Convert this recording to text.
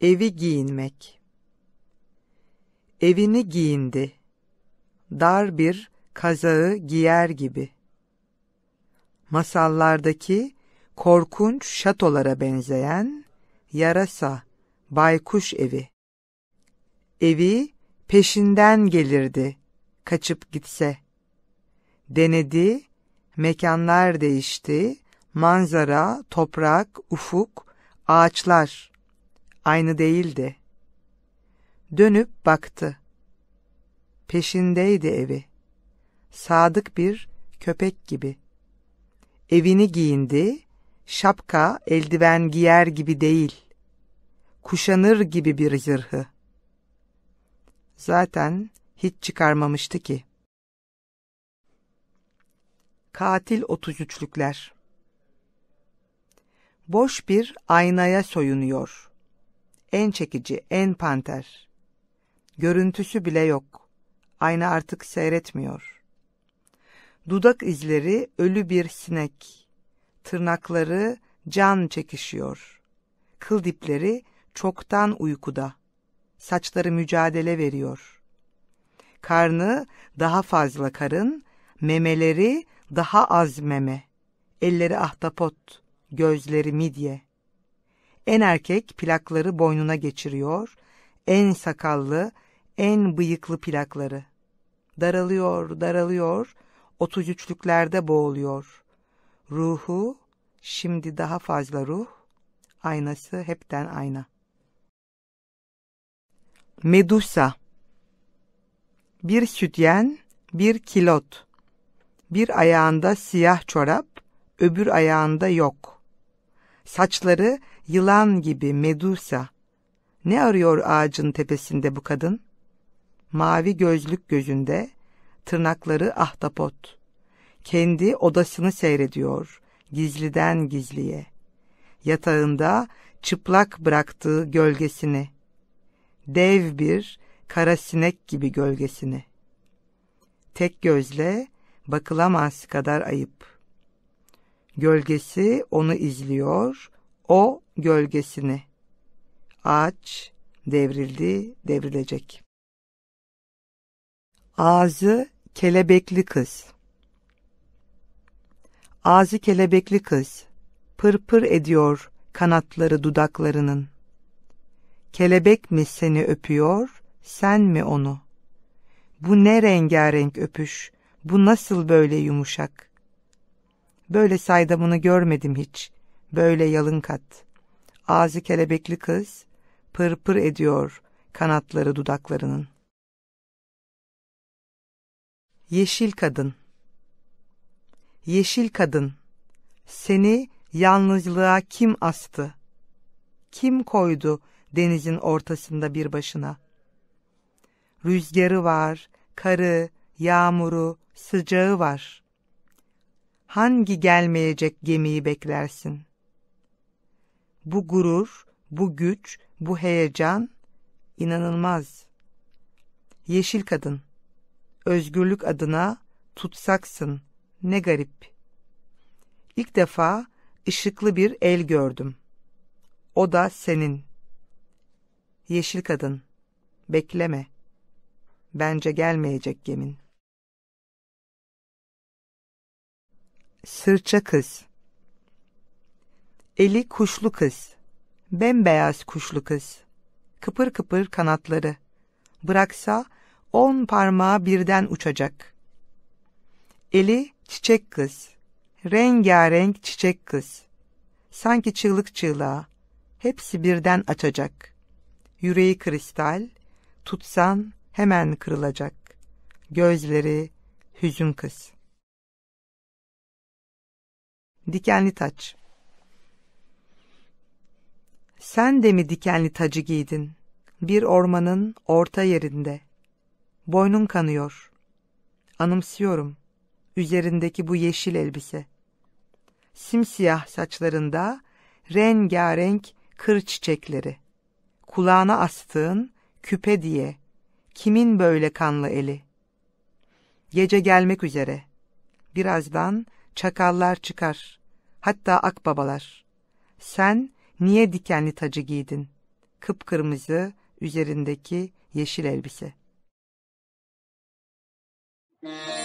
Evi giyinmek Evini giyindi. Dar bir kazağı giyer gibi. Masallardaki korkunç şatolara benzeyen yarasa, baykuş evi. Evi peşinden gelirdi kaçıp gitse. Denedi, mekanlar değişti, manzara, toprak, ufuk, ağaçlar aynı değildi. Dönüp baktı. Peşindeydi evi. Sadık bir köpek gibi. Evini giyindi, şapka, eldiven giyer gibi değil. Kuşanır gibi bir zırhı. Zaten hiç çıkarmamıştı ki. Katil otuz 33'lükler Boş bir aynaya soyunuyor. En çekici, en panter. Görüntüsü bile yok. Ayna artık seyretmiyor. Dudak izleri ölü bir sinek. Tırnakları can çekişiyor. Kıl dipleri çoktan uykuda saçları mücadele veriyor. Karnı daha fazla karın, memeleri daha az meme, elleri ahtapot, gözleri midye. En erkek plakları boynuna geçiriyor, en sakallı, en bıyıklı plakları. Daralıyor, daralıyor, otuz üçlüklerde boğuluyor. Ruhu, şimdi daha fazla ruh, aynası hepten ayna. Medusa Bir sütyen, bir kilot. Bir ayağında siyah çorap, öbür ayağında yok. Saçları yılan gibi Medusa. Ne arıyor ağacın tepesinde bu kadın? Mavi gözlük gözünde, tırnakları ahtapot. Kendi odasını seyrediyor, gizliden gizliye. Yatağında çıplak bıraktığı gölgesini.'' dev bir kara sinek gibi gölgesini. Tek gözle bakılamaz kadar ayıp. Gölgesi onu izliyor, o gölgesini. Ağaç devrildi, devrilecek. Ağzı kelebekli kız. Ağzı kelebekli kız, pırpır pır ediyor kanatları dudaklarının. Kelebek mi seni öpüyor, sen mi onu? Bu ne rengarenk öpüş, bu nasıl böyle yumuşak? Böyle saydamını görmedim hiç, böyle yalın kat. Ağzı kelebekli kız, pırpır pır ediyor kanatları dudaklarının. Yeşil Kadın Yeşil kadın, seni yalnızlığa kim astı? Kim koydu denizin ortasında bir başına. Rüzgarı var, karı, yağmuru, sıcağı var. Hangi gelmeyecek gemiyi beklersin? Bu gurur, bu güç, bu heyecan inanılmaz. Yeşil kadın, özgürlük adına tutsaksın, ne garip. İlk defa ışıklı bir el gördüm. O da senin. Yeşil kadın, bekleme. Bence gelmeyecek gemin. Sırça kız. Eli kuşlu kız. Bembeyaz kuşlu kız. Kıpır kıpır kanatları. Bıraksa on parmağı birden uçacak. Eli çiçek kız. Rengarenk çiçek kız. Sanki çığlık çığlığa. Hepsi birden açacak. Yüreği kristal, tutsan hemen kırılacak. Gözleri hüzün kız. Dikenli taç Sen de mi dikenli tacı giydin? Bir ormanın orta yerinde. Boynun kanıyor. Anımsıyorum. Üzerindeki bu yeşil elbise. Simsiyah saçlarında rengarenk kır çiçekleri kulağına astığın küpe diye, kimin böyle kanlı eli? Gece gelmek üzere. Birazdan çakallar çıkar, hatta akbabalar. Sen niye dikenli tacı giydin? Kıpkırmızı üzerindeki yeşil elbise. Müzik